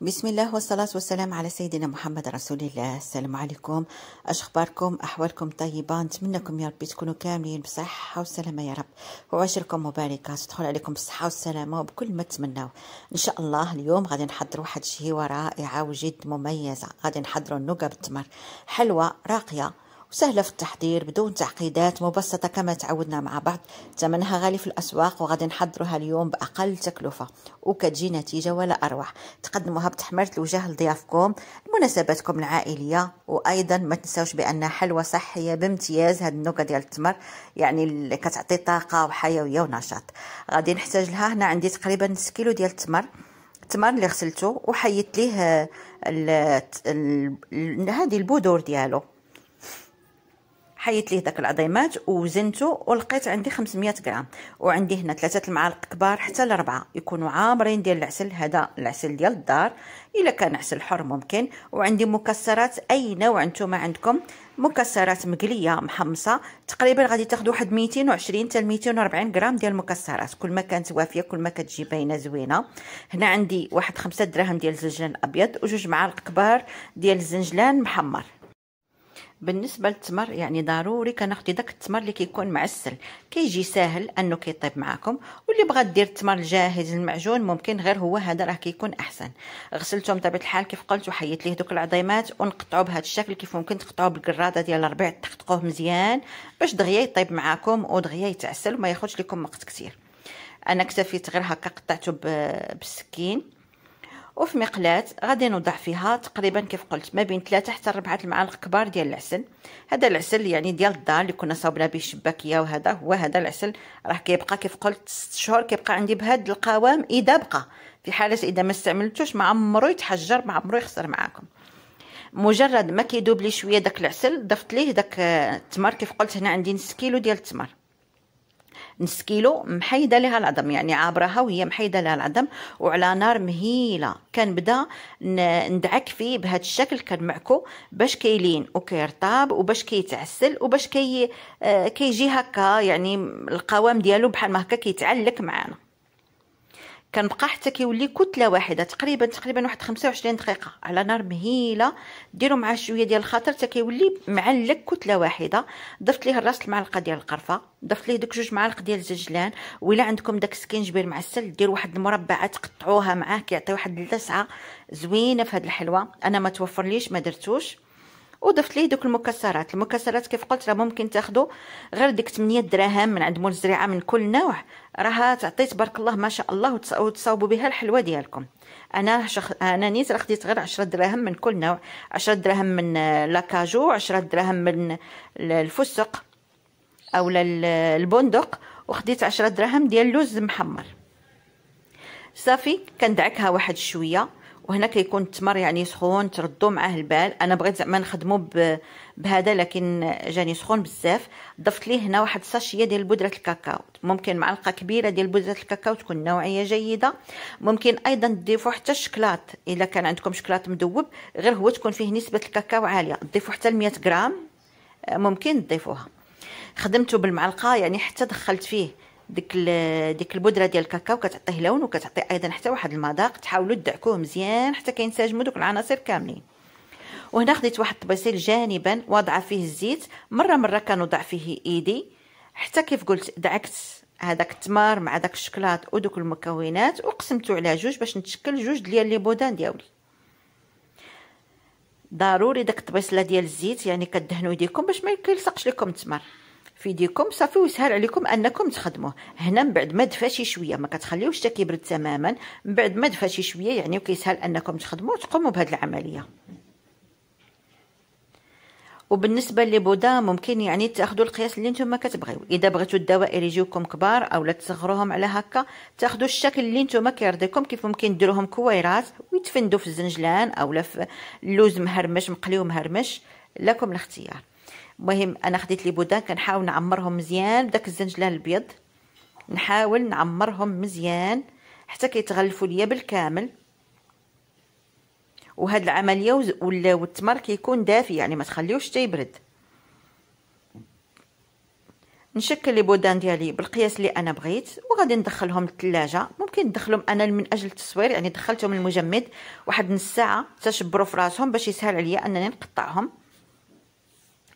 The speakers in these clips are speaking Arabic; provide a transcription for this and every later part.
بسم الله والصلاة والسلام على سيدنا محمد رسول الله السلام عليكم اش اخباركم احوالكم طيبة نتمنىكم يا ربي تكونوا كاملين بصحة وسلامة يا رب وعشركم مباركة تدخل عليكم بالصحة والسلامة وبكل ما تمنوا ان شاء الله اليوم غادي نحضر واحد شهيوة رائعة وجد مميزة غادي نحضروا النوكا بالتمر حلوة راقية وسهلة في التحضير بدون تعقيدات مبسطة كما تعودنا مع بعض ثمنها غالي في الأسواق وغادي نحضروها اليوم بأقل تكلفة وكتجي نتيجة ولا أروع تقدموها بتحمرة الوجه لضيافكم لمناسباتكم العائلية وأيضا ما تنساوش بأنها حلوة صحية بامتياز هاد النكهة ديال التمر يعني اللي كتعطي طاقة وحيوية ونشاط غادي نحتاج لها هنا عندي تقريبا نص كيلو ديال التمر التمر اللي غسلته وحيدت ليه هذه البذور ديالو حيت ليه داك العظيمات وزنته ولقيت عندي 500 غرام وعندي هنا ثلاثه المعالق كبار حتى لاربعه يكونوا عامرين ديال العسل هذا العسل ديال الدار الا كان عسل حر ممكن وعندي مكسرات اي نوع نتوما عندكم مكسرات مقليه محمصه تقريبا غادي تاخذوا واحد 220 حتى 240 غرام ديال المكسرات كل ما كانت وافيه كل ما كتجي باينه زوينه هنا عندي واحد خمسة دراهم ديال الزنجلان الابيض وجوج معالق كبار ديال الزنجلان محمر بالنسبه للتمر يعني ضروري كناخدي داك التمر اللي كيكون معسل كيجي ساهل انه كيطيب معاكم واللي بغا دير التمر الجاهز المعجون ممكن غير هو هذا راه كيكون احسن غسلته بطبيعه الحال كيف قلت وحيدت ليه دوك العظيمات ونقطعو بهذا الشكل كيف ممكن تقطعوه بالكراده ديال الربيع تحتقوه مزيان باش دغيا يطيب معاكم ودغيا يتعسل وما ياخذش لكم وقت كثير انا اكتفيت غير هكا قطعته بالسكين وفي مقلاة غادي نوضع فيها تقريبا كيف قلت ما بين ثلاثة حتى ربعة المعالق كبار ديال العسل هذا العسل يعني ديال الدار اللي كنا صاوبنا به الشباكيه وهذا هو هذا العسل راه كيبقى كيف قلت ست شهور كيبقى عندي بهذا القوام اذا بقى في حاله اذا ما استعملتوش ما عمرو يتحجر ما عمرو يخسر معاكم مجرد ما كيدوب لي شويه داك العسل ضفت ليه داك التمر آه، كيف قلت هنا عندي نص كيلو ديال التمر نص كيلو محيده لها العظم يعني عابرها وهي محيده لها العظم وعلى نار مهيله كنبدا ندعك فيه بهذا الشكل كنمعكو باش كيلين وكيرطاب وباش كيتعسل وباش كي آه، كيجي هكا يعني القوام ديالو بحال ما هكا كيتعلق معانا كنبقى حتى كيولي كتله واحده تقريبا تقريبا واحد 25 دقيقه على نار مهيله ديروا معاه شويه ديال الخاطر حتى كيولي معلك كتله واحده ضفت ليه راس المعلقه ديال القرفه ضفت ليه دوك جوج معالق ديال الزجلان ولا عندكم داك السكينجبير معسل دير واحد المربعات قطعوها معاه كيعطي واحد اللسعه زوينه في هاد الحلوه انا ما توفرليش ما درتوش وضفت ليه دوك المكسرات المكسرات كيف قلت راه ممكن تاخذوا غير ديك 8 دراهم من عند مول الزريعه من كل نوع راها تعطي تبارك الله ما شاء الله وتصاوبوا بها الحلوه ديالكم انا شخ... انا نيت راه خديت غير 10 دراهم من كل نوع 10 دراهم من لاكاجو 10 دراهم من الفستق او البندق وخديت 10 دراهم ديال اللوز محمر صافي كندعكها واحد شويه وهنا كيكون التمر يعني سخون تردو معاه البال انا بغيت زعما نخدمو بهذا لكن جاني سخون بزاف ضفت ليه هنا واحد ساشيه ديال بودره الكاكاو ممكن معلقه كبيره ديال بودره الكاكاو تكون نوعيه جيده ممكن ايضا تضيفوا حتى الشكلاط الا كان عندكم شكلاط مذوب غير هو تكون فيه نسبه الكاكاو عاليه تضيفوا حتى 100 غرام آه، ممكن تضيفوها خدمته بالمعلقه يعني حتى دخلت فيه ديك ديك البودره ديال الكاكاو كتعطيه لون وكتعطي ايضا حتى واحد المذاق تحاولوا تدعكوه مزيان حتى كينسجموا دوك العناصر كاملين وهنا خديت واحد الطبيسيل جانبا وضع فيه الزيت مره مره كنوضع فيه ايدي حتى كيف قلت دعكت هذاك التمر مع داك الشكلاط ودوك المكونات وقسمته على جوج باش نتشكل جوج ديال لي بودان ديالي ضروري داك الطبيصله ديال الزيت يعني كدهنوا يديكم باش ما يلصقش لكم التمر في يديكم صافي ويسهل عليكم انكم تخدموه هنا من بعد ما دفا شي شويه ما كتخليوش حتى كيبرد تماما من بعد ما دفا شي شويه يعني وكيسهل انكم تخدموا تقوموا بهذه العمليه وبالنسبه لبودا ممكن يعني تاخذوا القياس اللي نتوما كتبغيو اذا بغيتوا الدوائر يجيوكم كبار اولا تصغروهم على هكا تاخذوا الشكل اللي نتوما كيرضيكم كيف ممكن ديروهم كويرات ويتفندوا في الزنجلان اولا في اللوز مهرمش مقلي ومهرمش لكم الاختيار المهم انا خديت لي بودان كنحاول نعمرهم مزيان بداك الزنجلان الابيض نحاول نعمرهم مزيان حتى كيتغلفوا ليا بالكامل وهاد العمليه والتمر كيكون دافي يعني ما تخليوش تيبرد نشكل لي بودان ديالي بالقياس اللي انا بغيت وغادي ندخلهم للثلاجه ممكن ندخلهم انا من اجل التصوير يعني دخلتهم المجمد واحد نص ساعه تشبروا في راسهم باش يسهل عليا انني نقطعهم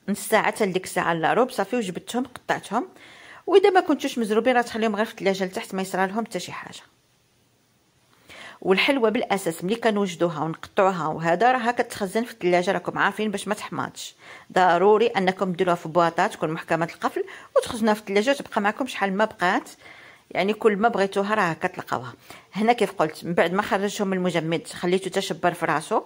نص ساعه حتى لديك الساعه الا ربع صافي وجبدتهم قطعتهم واذا ما كنتوش مزروبين راه تخليهم غير في الثلاجه لتحت ما يصرى لهم حتى شي حاجه والحلوه بالاساس ملي كنوجدوها ونقطعوها وهذا راها كتخزن في الثلاجه راكم عارفين باش ما تحماتش ضروري انكم ديروها في بواطه تكون محكمه القفل وتخزنها في الثلاجه تبقى معكم شحال ما بقات يعني كل ما بغيتوها راه كتلقاوها هنا كيف قلت من بعد ما خرجتهم من المجمد خليته تشبر في راسو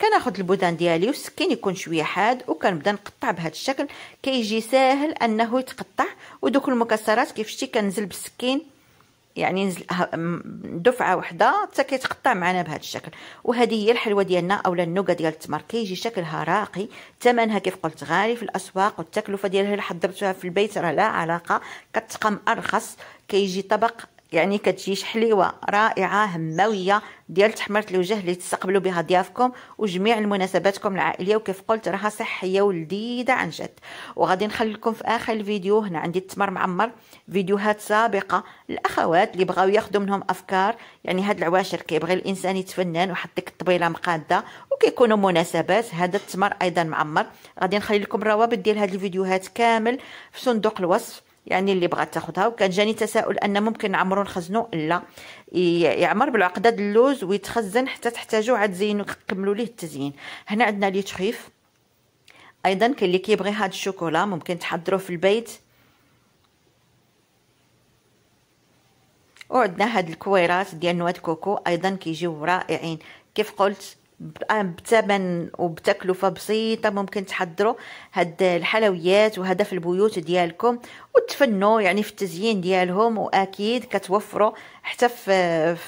كناخذ البودان ديالي والسكين يكون شويه حاد وكنبدا نقطع بهذا الشكل كيجي ساهل انه يتقطع ودوك المكسرات كيف شتي كنزل بالسكين يعني نزل دفعه وحده حتى كيتقطع معنا بهذا الشكل وهذه هي الحلوه ديالنا اولا النوكا ديال التمر كيجي شكلها راقي ثمنها كيف قلت غالي في الاسواق والتكلفه ديالها اللي حضرتوها في البيت راه لا علاقه كتقام ارخص كيجي طبق يعني كتجيش حليوه رائعه هماويه ديال تحمره الوجه اللي تستقبلوا بها ضيافكم وجميع المناسباتكم العائليه وكيف قلت راها صحيه ولذيذه عن جد وغادي نخلي لكم في اخر الفيديو هنا عندي التمر معمر فيديوهات سابقه الاخوات اللي بغاو ياخذوا منهم افكار يعني هاد العواشر كيبغي الانسان يتفنن ويحط ديك الطبيله مقاده وكيكونوا مناسبات هذا التمر ايضا معمر غادي نخلي لكم الروابط ديال هاد الفيديوهات كامل في صندوق الوصف يعني اللي بغات تاخذها وكان جاني تساؤل ان ممكن نعمرو نخزنو لا يعمر بالعقده اللوز ويتخزن حتى تحتاجو عاد تزينو كملوا ليه التزيين هنا عندنا لي تخيف ايضا كاين اللي كيبغي هاد الشوكولا ممكن تحضروه في البيت وعندنا هاد الكويرات ديال نواه كوكو ايضا كيجيو رائعين كيف قلت بثمن وبتكلفه بسيطه ممكن تحضروا هاد الحلويات وهذا في البيوت ديالكم وتفنوا يعني في التزيين ديالهم واكيد كتوفروا حتى في,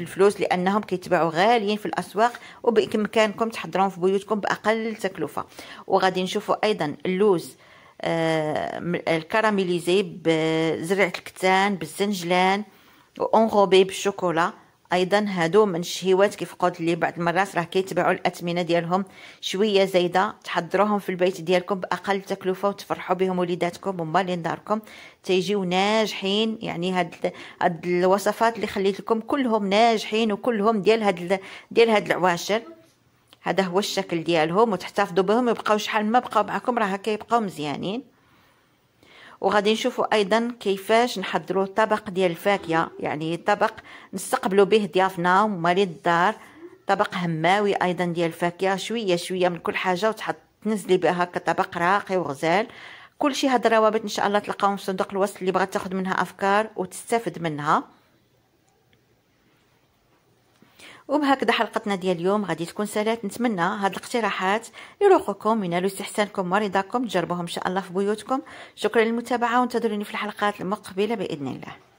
الفلوس لانهم كيتباعوا غاليين في الاسواق وبامكانكم تحضرهم في بيوتكم باقل تكلفه وغادي نشوفوا ايضا اللوز آه الكراميليزي بزرعة الكتان بالزنجلان وانغوبي بالشوكولا ايضا هادو من الشهيوات كيف قلت لي بعض المرات راه كيتبعوا الاثمنه ديالهم شويه زايده تحضروهم في البيت ديالكم باقل تكلفه وتفرحوا بهم وليداتكم هما اللي داركم تيجيو ناجحين يعني هاد هاد الوصفات اللي خليت لكم كلهم ناجحين وكلهم ديال هاد ديال هاد العواشر هذا هو الشكل ديالهم وتحتفظوا بهم يبقاو شحال ما بقاو معكم راه كيبقاو مزيانين وغادي نشوفوا ايضا كيفاش نحضروا طبق ديال الفاكهه يعني طبق نستقبلوا به ضيافنا ومالي الدار طبق هماوي ايضا ديال الفاكهه شويه شويه من كل حاجه وتحط تنزلي بها كطبق راقي وغزال كل شيء هاد الروابط ان شاء الله تلقاهم في صندوق الوصف اللي بغات تاخذ منها افكار وتستافد منها وبهكذا حلقتنا ديال اليوم غادي تكون سالات نتمنى هاد الاقتراحات يروقكم ينالوا استحسانكم ورضاكم تجربوهم ان شاء الله في بيوتكم شكرا للمتابعه وانتظروني في الحلقات المقبله باذن الله